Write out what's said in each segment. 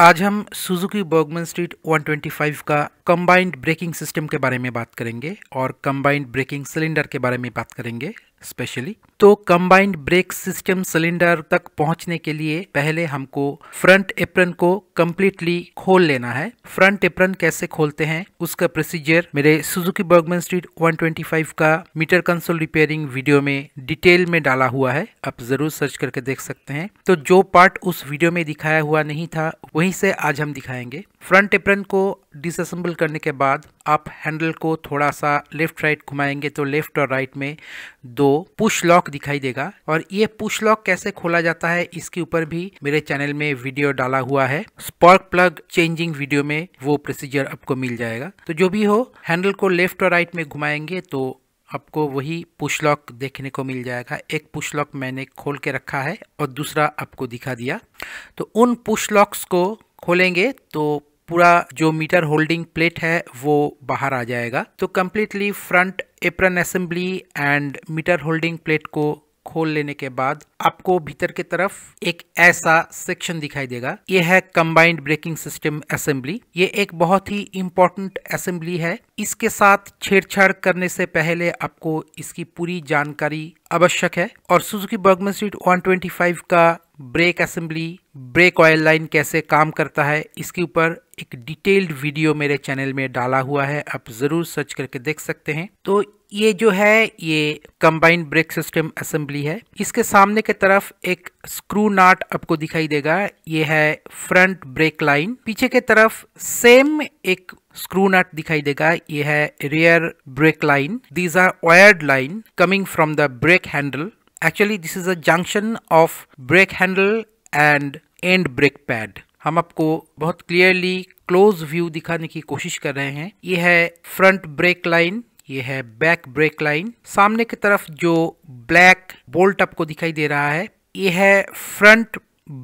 आज हम Suzuki Burgman Street 125 का कंबाइंड ब्रेकिंग सिस्टम के बारे में बात करेंगे और कंबाइंड ब्रेकिंग सिलेंडर के बारे में बात करेंगे स्पेशली तो कंबाइंड ब्रेक सिस्टम सिलेंडर तक पहुंचने के लिए पहले हमको फ्रंट एप्रन को कम्प्लीटली खोल लेना है फ्रंट एप्रन कैसे खोलते हैं उसका प्रोसीजर मेरे सुजुकी बर्गमैन स्ट्रीट 125 का मीटर कंसोल रिपेयरिंग वीडियो में डिटेल में डाला हुआ है आप जरूर सर्च करके देख सकते हैं तो जो पार्ट उस वीडियो में दिखाया हुआ नहीं था वहीं से आज हम दिखाएंगे फ्रंट एप्रन को डिसअसेंबल करने के बाद आप हैंडल को थोड़ा सा लेफ्ट राइट घुमाएंगे तो लेफ्ट और राइट में दो पुश लॉक दिखाई देगा और ये पुश लॉक कैसे खोला जाता है इसके ऊपर भी मेरे चैनल में वीडियो डाला हुआ है स्पार्क प्लग चेंजिंग वीडियो में वो प्रोसीजर आपको मिल जाएगा तो जो भी हो हैंडल को लेफ्ट और राइट में घुमाएंगे तो आपको वही पुश लॉक देखने को मिल जाएगा एक पुश लॉक मैंने खोल के रखा है और दूसरा आपको दिखा दिया तो उन पुश लॉक्स को खोलेंगे तो पूरा जो मीटर होल्डिंग प्लेट है वो बाहर आ जाएगा तो completely front apron assembly and meter holding plate को खोल लेने के बाद आपको भीतर की तरफ एक ऐसा सेक्शन दिखाई देगा ये है कंबाइंड ब्रेकिंग सिस्टम असेंबली ये एक बहुत ही इम्पोर्टेंट असेंबली है इसके साथ छेड़छाड़ करने से पहले आपको इसकी पूरी जानकारी आवश्यक है और सुजुकी बर्गमन स्ट्रीट 125 का brake assembly brake oil line कैसे काम करता है इसके ऊपर एक डिटेल्ड वीडियो मेरे चैनल में डाला हुआ है आप ज़रूर सर्च करके देख सकते हैं तो ये जो है ये कंबाइंड ब्रेक सिस्टम असेंबली है इसके सामने की तरफ एक स्क्रू नाट आपको दिखाई देगा ये है फ्रंट ब्रेक लाइन पीछे के तरफ सेम एक स्क्रू नट दिखाई देगा ये है rear brake line these are wired line coming from the brake handle actually this is a junction of brake handle and and brake pad हम आपको बहुत क्लियरली क्लोज व्यू दिखाने की कोशिश कर रहे हैं ये है फ्रंट ब्रेक लाइन ये है बैक ब्रेक लाइन सामने की तरफ जो ब्लैक बोल्ट आपको दिखाई दे रहा है ये है front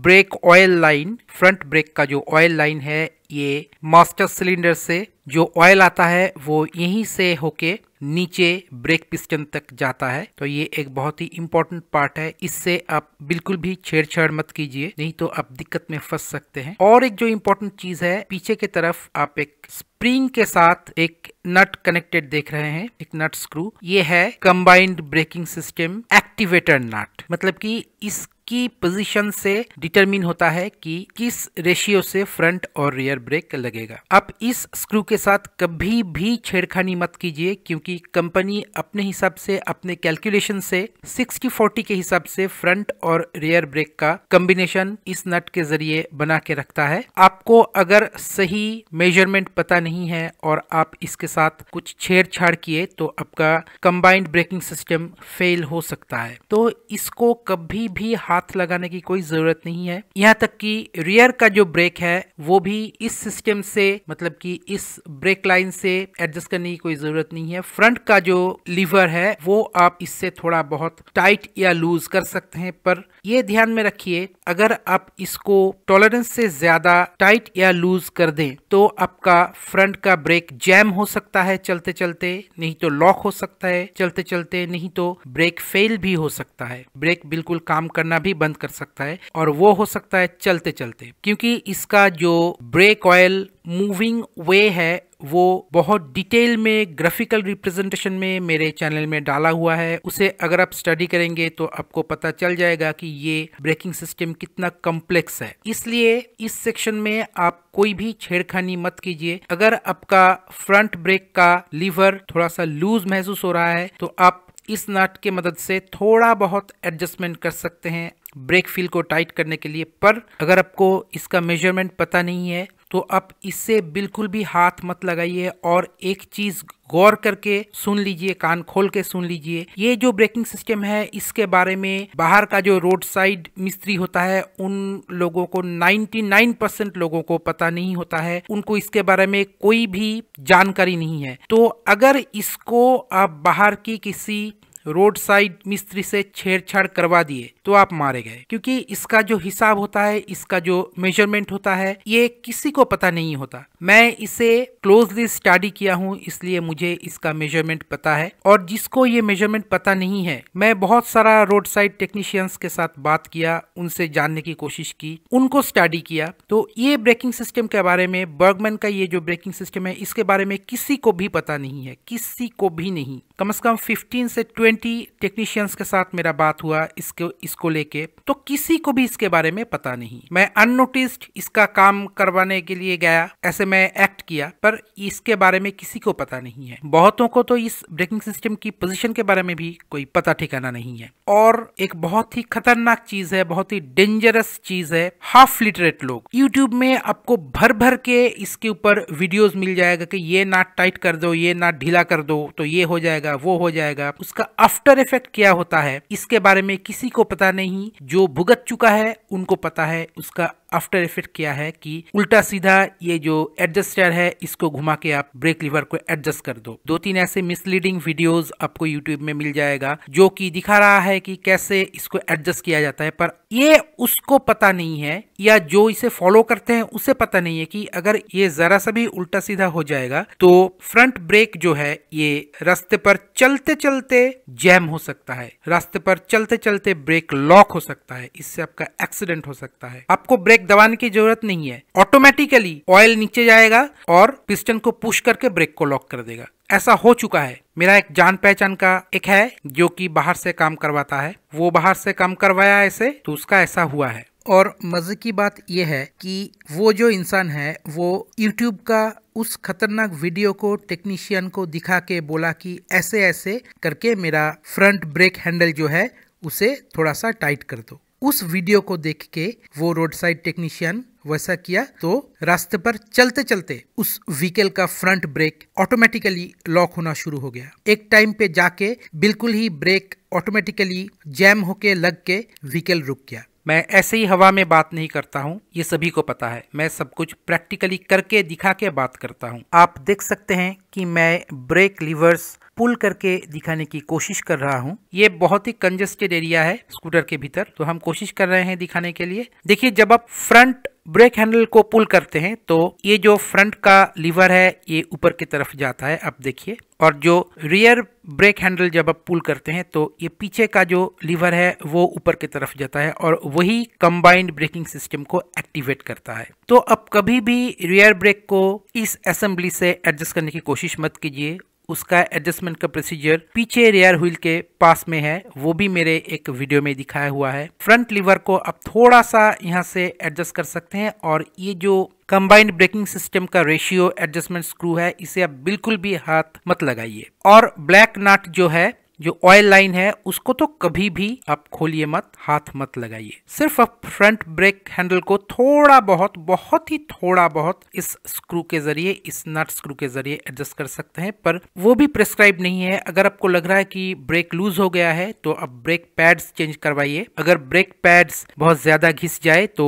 brake oil line front brake का जो ऑयल लाइन है ये मास्टर सिलेंडर से जो ऑयल आता है वो यहीं से होके नीचे ब्रेक पिस्टन तक जाता है तो ये एक बहुत ही इम्पोर्टेंट पार्ट है इससे आप बिल्कुल भी छेड़छाड़ मत कीजिए नहीं तो आप दिक्कत में फंस सकते हैं और एक जो इम्पोर्टेंट चीज है पीछे की तरफ आप एक स्प्रिंग के साथ एक नट कनेक्टेड देख रहे हैं एक नट स्क्रू ये है combined braking system activator nut मतलब कि इस की पोजीशन से डिटरमिन होता है कि किस रेशियो से फ्रंट और रियर ब्रेक लगेगा आप इस स्क्रू के साथ कभी भी छेड़खानी मत कीजिए क्योंकि कंपनी अपने हिसाब से अपने कैलकुलेशन से 60 40 के हिसाब से फ्रंट और रियर ब्रेक का कॉम्बिनेशन इस नट के जरिए बना के रखता है आपको अगर सही मेजरमेंट पता नहीं है और आप इसके साथ कुछ छेड़छाड़ किए तो आपका कंबाइंड ब्रेकिंग सिस्टम फेल हो सकता है तो इसको कभी भी हाँ हाथ लगाने की कोई ज़रूरत नहीं है यहाँ तक कि रियर का जो ब्रेक है वो भी इस सिस्टम से मतलब कि इस ब्रेक लाइन से एडजस्ट करने की कोई ज़रूरत नहीं है फ्रंट का जो लीवर है वो आप इससे थोड़ा बहुत टाइट या लूज कर सकते हैं पर ये ध्यान में रखिए अगर आप इसको टॉलरेंस से ज़्यादा टाइट या लूज कर दें तो आपका फ्रंट का ब्रेक जैम हो सकता है चलते चलते नहीं तो लॉक हो सकता है चलते चलते नहीं तो ब्रेक फेल भी हो सकता है ब्रेक बिल्कुल काम करना भी बंद कर सकता है और वो हो सकता है चलते चलते क्योंकि इसका जो ब्रेक ऑयल मूविंग वे है वो बहुत डिटेल में ग्राफिकल रिप्रेजेंटेशन में मेरे चैनल में डाला हुआ है उसे अगर आप स्टडी करेंगे तो आपको पता चल जाएगा कि ये ब्रेकिंग सिस्टम कितना कॉम्प्लेक्स है इसलिए इस सेक्शन में आप कोई भी छेड़खानी मत कीजिए अगर आपका फ्रंट ब्रेक का लीवर थोड़ा सा लूज महसूस हो रहा है तो आप इस नट के मदद से थोड़ा बहुत एडजस्टमेंट कर सकते हैं ब्रेक फील को टाइट करने के लिए पर अगर आपको इसका मेजरमेंट पता नहीं है तो आप इससे बिल्कुल भी हाथ मत लगाइए और एक चीज गौर करके सुन लीजिए कान खोल के सुन लीजिए ये जो ब्रेकिंग सिस्टम है इसके बारे में बाहर का जो रोड साइड मिस्त्री होता है उन लोगों को 99 परसेंट लोगों को पता नहीं होता है उनको इसके बारे में कोई भी जानकारी नहीं है तो अगर इसको आप बाहर की किसी रोड साइड मिस्त्री से छेड़छाड़ करवा दिए तो आप मारे गए क्योंकि इसका जो हिसाब होता है इसका जो मेजरमेंट होता है ये किसी को पता नहीं होता मैं इसे क्लोजली स्टडी किया हूँ इसलिए मुझे इसका मेजरमेंट पता है और जिसको ये मेजरमेंट पता नहीं है मैं बहुत सारा रोड साइड टेक्नीशियंस के साथ बात किया उनसे जानने की कोशिश की उनको स्टडी किया तो ये ब्रेकिंग सिस्टम के बारे में बर्गमैन का ये जो ब्रेकिंग सिस्टम है इसके बारे में किसी को भी पता नहीं है किसी को भी नहीं कम से कम फिफ्टीन से ट्वेंटी ट्वेंटी टेक्नीशियंस के साथ मेरा बात हुआ इसको इसको लेके तो किसी को भी इसके बारे में पता नहीं मैं अनोटिस्ड इसका काम करवाने के लिए गया ऐसे मैं एक्ट किया पर इसके बारे में किसी को पता नहीं है बहुतों को तो इस ब्रेकिंग सिस्टम की पोजिशन के बारे में भी कोई पता ठिकाना नहीं है और एक बहुत ही खतरनाक चीज है बहुत ही डेंजरस चीज है हाफ लिटरेट लोग यूट्यूब में आपको भर भर के इसके ऊपर वीडियोस मिल जाएगा कि ये ना टाइट कर दो ये ना ढीला कर दो तो ये हो जाएगा वो हो जाएगा उसका आफ्टर इफेक्ट क्या होता है इसके बारे में किसी को पता नहीं जो भुगत चुका है उनको पता है उसका आफ्टर इफेक्ट क्या है कि उल्टा सीधा ये जो एडजस्टर है इसको घुमा के आप ब्रेक लीवर को एडजस्ट कर दो दो तीन ऐसे मिसलीडिंग वीडियोस आपको यूट्यूब में मिल जाएगा जो कि दिखा रहा है कि कैसे इसको एडजस्ट किया जाता है पर ये उसको पता नहीं है या जो इसे फॉलो करते हैं उसे पता नहीं है कि अगर ये जरा सा भी उल्टा सीधा हो जाएगा तो फ्रंट ब्रेक जो है ये रास्ते पर चलते चलते जैम हो सकता है रास्ते पर चलते चलते ब्रेक लॉक हो सकता है इससे आपका एक्सीडेंट हो सकता है आपको ब्रेक ब्रेक दबाने की जरूरत नहीं है ऑटोमेटिकली ऑयल नीचे जाएगा और पिस्टन को पुश करके ब्रेक को लॉक कर देगा ऐसा हो चुका है मेरा एक जान पहचान का एक है जो कि बाहर से काम करवाता है वो बाहर से काम करवाया ऐसे तो उसका ऐसा हुआ है और मज़े की बात यह है कि वो जो इंसान है वो यूट्यूब का उस खतरनाक वीडियो को टेक्नीशियन को दिखा के बोला कि ऐसे ऐसे करके मेरा फ्रंट ब्रेक हैंडल जो है उसे थोड़ा सा टाइट कर दो उस वीडियो को देख के वो रोड साइड टेक्नीशियन वैसा किया तो रास्ते पर चलते चलते उस व्हीकल का फ्रंट ब्रेक ऑटोमेटिकली लॉक होना शुरू हो गया एक टाइम पे जाके बिल्कुल ही ब्रेक ऑटोमेटिकली जैम होके लग के व्हीकल रुक गया मैं ऐसे ही हवा में बात नहीं करता हूँ ये सभी को पता है मैं सब कुछ प्रैक्टिकली करके दिखा के बात करता हूँ आप देख सकते हैं कि मैं ब्रेक लीवर्स पुल करके दिखाने की कोशिश कर रहा हूँ ये बहुत ही कंजेस्टेड एरिया है स्कूटर के भीतर तो हम कोशिश कर रहे हैं दिखाने के लिए देखिए जब आप फ्रंट ब्रेक हैंडल को पुल करते हैं तो ये जो फ्रंट का लीवर है ये ऊपर की तरफ जाता है आप देखिए और जो रियर ब्रेक हैंडल जब आप पुल करते हैं तो ये पीछे का जो लीवर है वो ऊपर की तरफ जाता है और वही कंबाइंड ब्रेकिंग सिस्टम को एक्टिवेट करता है तो अब कभी भी रियर ब्रेक को इस असेंबली से एडजस्ट करने की कोशिश मत कीजिए उसका एडजस्टमेंट का प्रोसीजर पीछे रेयर व्हील के पास में है वो भी मेरे एक वीडियो में दिखाया हुआ है फ्रंट लीवर को आप थोड़ा सा यहाँ से एडजस्ट कर सकते हैं और ये जो कंबाइंड ब्रेकिंग सिस्टम का रेशियो एडजस्टमेंट स्क्रू है इसे आप बिल्कुल भी हाथ मत लगाइए और ब्लैक नाट जो है जो ऑयल लाइन है उसको तो कभी भी आप खोलिए मत हाथ मत लगाइए सिर्फ आप फ्रंट ब्रेक हैंडल को थोड़ा बहुत बहुत ही थोड़ा बहुत इस स्क्रू के जरिए इस नट स्क्रू के जरिए एडजस्ट कर सकते हैं पर वो भी प्रेस्क्राइब नहीं है अगर आपको लग रहा है कि ब्रेक लूज हो गया है तो आप ब्रेक पैड्स चेंज करवाइए अगर ब्रेक पैड्स बहुत ज्यादा घिस जाए तो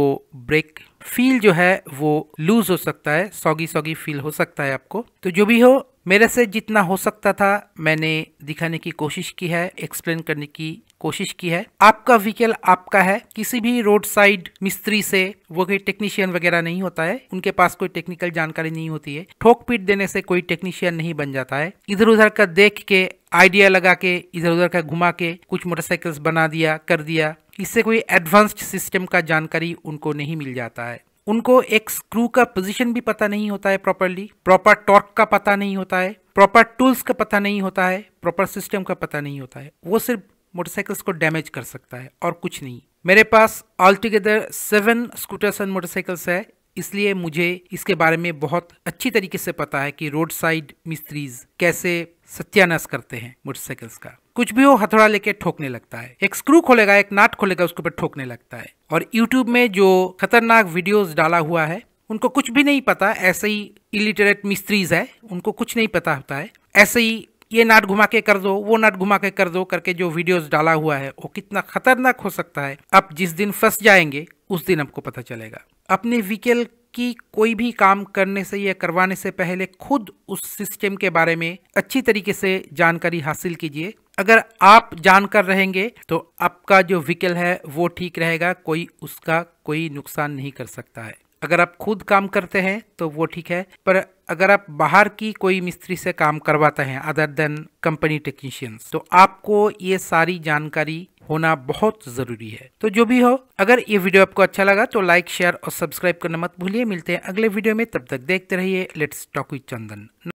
ब्रेक फील जो है वो लूज हो सकता है सौगी सौगी फील हो सकता है आपको तो जो भी हो मेरे से जितना हो सकता था मैंने दिखाने की कोशिश की है एक्सप्लेन करने की कोशिश की है आपका व्हीकल आपका है किसी भी रोड साइड मिस्त्री से वो कोई टेक्नीशियन वगैरह नहीं होता है उनके पास कोई टेक्निकल जानकारी नहीं होती है ठोक पीट देने से कोई टेक्नीशियन नहीं बन जाता है इधर उधर का देख के आइडिया लगा के इधर उधर का घुमा के कुछ मोटरसाइकिल्स बना दिया कर दिया इससे कोई एडवांस्ड सिस्टम का जानकारी उनको नहीं मिल जाता है उनको एक स्क्रू का पोजीशन भी पता नहीं होता है प्रॉपरली प्रॉपर टॉर्क का पता नहीं होता है प्रॉपर टूल्स का पता नहीं होता है प्रॉपर सिस्टम का पता नहीं होता है वो सिर्फ मोटरसाइकिल्स को डैमेज कर सकता है और कुछ नहीं मेरे पास all together seven scooters and motorcycles है इसलिए मुझे इसके बारे में बहुत अच्छी तरीके से पता है कि रोड साइड मिस्त्रीज कैसे सत्यानाश करते हैं मोटरसाइकिल्स का कुछ भी हो हथौड़ा लेके ठोकने लगता है एक स्क्रू खोलेगा एक नाट खोलेगा उसके ऊपर ठोकने लगता है और यूट्यूब में जो खतरनाक वीडियोज डाला हुआ है उनको कुछ भी नहीं पता ऐसे ही इलिटरेट मिस्त्रीज है उनको कुछ नहीं पता होता है ऐसे ही ये नाट घुमा के कर दो वो नाट घुमा के कर दो करके जो वीडियोस डाला हुआ है वो कितना खतरनाक हो सकता है आप जिस दिन फंस जाएंगे उस दिन आपको पता चलेगा अपने व्हीकल कि कोई भी काम करने से या करवाने से पहले खुद उस सिस्टम के बारे में अच्छी तरीके से जानकारी हासिल कीजिए अगर आप जानकर रहेंगे तो आपका जो व्हीकल है वो ठीक रहेगा कोई उसका कोई नुकसान नहीं कर सकता है अगर आप खुद काम करते हैं तो वो ठीक है पर अगर आप बाहर की कोई मिस्त्री से काम करवाते हैं अदर देन कंपनी टेक्नीशियंस तो आपको ये सारी जानकारी होना बहुत ज़रूरी है तो जो भी हो अगर ये वीडियो आपको अच्छा लगा तो लाइक शेयर और सब्सक्राइब करना मत भूलिए मिलते हैं अगले वीडियो में तब तक देखते रहिए लेट्स टॉक विद चंदन